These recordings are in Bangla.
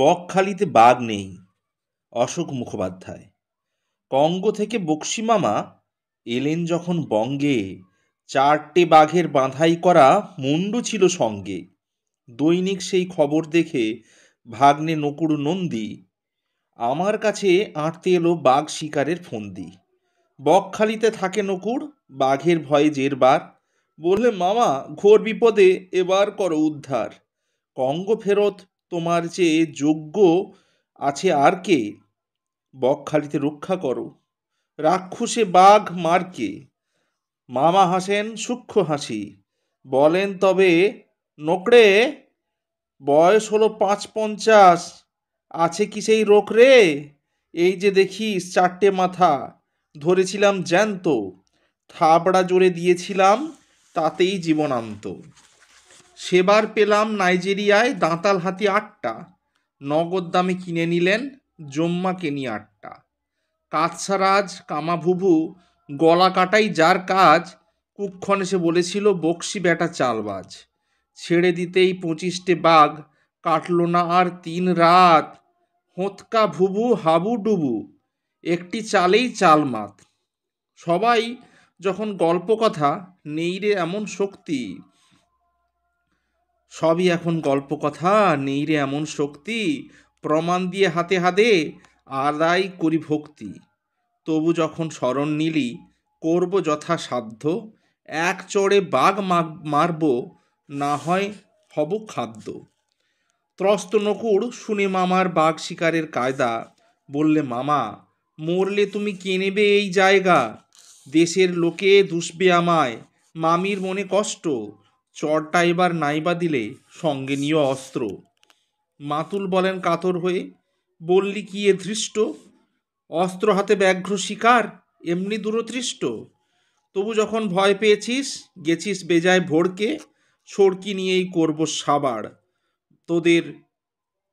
বকখালিতে বাঘ নেই অশোক মুখোপাধ্যায় কঙ্গ থেকে বক্সিমামা এলেন যখন বঙ্গে চারটে বাঘের বাঁধাই করা মুন্ডু ছিল সঙ্গে দৈনিক সেই খবর দেখে ভাগ্নে নকুড় নন্দী আমার কাছে আঁটতে এলো বাঘ শিকারের ফন্দি বকখালিতে থাকে নকুর বাঘের ভয়ে জেরবার বললে মামা ঘোর বিপদে এবার করো উদ্ধার কঙ্গ ফেরত তোমার যে যোগ্য আছে আর কে বকখালিতে রক্ষা করো রাক্ষসে বাঘ মারকে মামা হাসেন সূক্ষ্ম হাসি বলেন তবে নকড়ে বয়স হলো পাঁচ পঞ্চাশ আছে কি সেই রোক রে এই যে দেখিস চারটে মাথা ধরেছিলাম জ্যান্ত থাবড়া জোরে দিয়েছিলাম তাতেই জীবনান্ত সেবার পেলাম নাইজেরিয়ায় দাঁতাল হাতি আটটা নগদ দামে কিনে নিলেন জম্মা কেনি আটটা কাৎসারাজ কামাভুভু গলা কাটাই যার কাজ কুক্ষণ এসে বলেছিল বক্সি বেটা চালবাজ ছেড়ে দিতেই পঁচিশটে বাঘ কাটল না আর তিন রাত হোঁতকা ভুবু হাবু ডুবু একটি চালেই চালমাত সবাই যখন গল্প কথা নেই রে এমন শক্তি সবই এখন গল্প কথা নেই রে এমন শক্তি প্রমাণ দিয়ে হাতে হাতে আদায় করি ভক্তি তবু যখন স্মরণ নিলি করব যথাসাধ্য এক চড়ে বাঘ মারব না হয় হব খাদ্য ত্রস্ত নকুর শুনে মামার বাঘ শিকারের কায়দা বললে মামা মরলে তুমি কে নেবে এই জায়গা দেশের লোকে দুষবে আমায় মামির মনে কষ্ট চরটা এবার নাইবা দিলে সঙ্গে নিয়ে অস্ত্র মাতুল বলেন কাতর হয়ে বললি কি এ ধৃষ্ট অস্ত্র হাতে ব্যাঘ্র শিকার এমনি দূরতৃষ্ট তবু যখন ভয় পেয়েছিস গেছিস বেজায় ভোরকে সরকি নিয়েই করব সাবার তোদের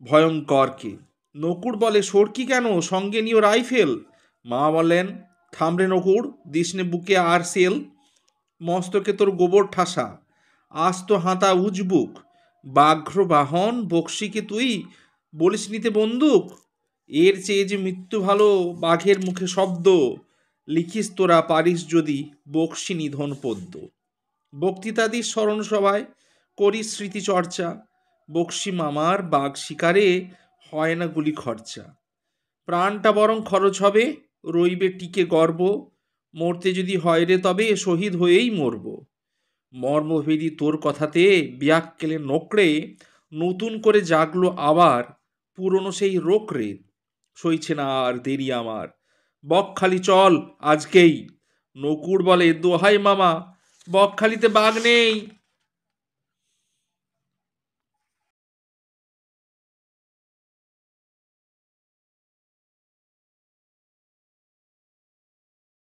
ভয়ঙ্করকে নকুর বলে সরকি কেন সঙ্গে নিয়ে রাইফেল মা বলেন থামরে নকুর দিসনে বুকে আর সেল মস্তকে তোর গোবর ঠাসা আস্ত হাঁতা উজবুক বাঘ্র বাহন বক্সিকে তুই বলিস নিতে বন্দুক এর চেয়ে যে মৃত্যু ভালো বাঘের মুখে শব্দ লিখিস তোরা পারিস যদি বক্সি নিধন পদ্য বক্তৃতাদি স্মরণ সভায় করি স্মৃতিচর্চা বক্সি মামার বাঘ শিকারে হয় না গুলি খরচা প্রাণটা বরং খরচ হবে রইবে টিকে গর্ব মরতে যদি হয় রে তবে শহীদ হয়েই মরবো মর্মভেদী তোর কথাতে বিয়াক্কেলে নকড়ে নতুন করে জাগলো আবার পুরনো সেই রোকরে সইছে না আর দেরি আমার বকখালি চল আজকেই নকুর বলে দোহাই মামা বকখালিতে বাঘ নেই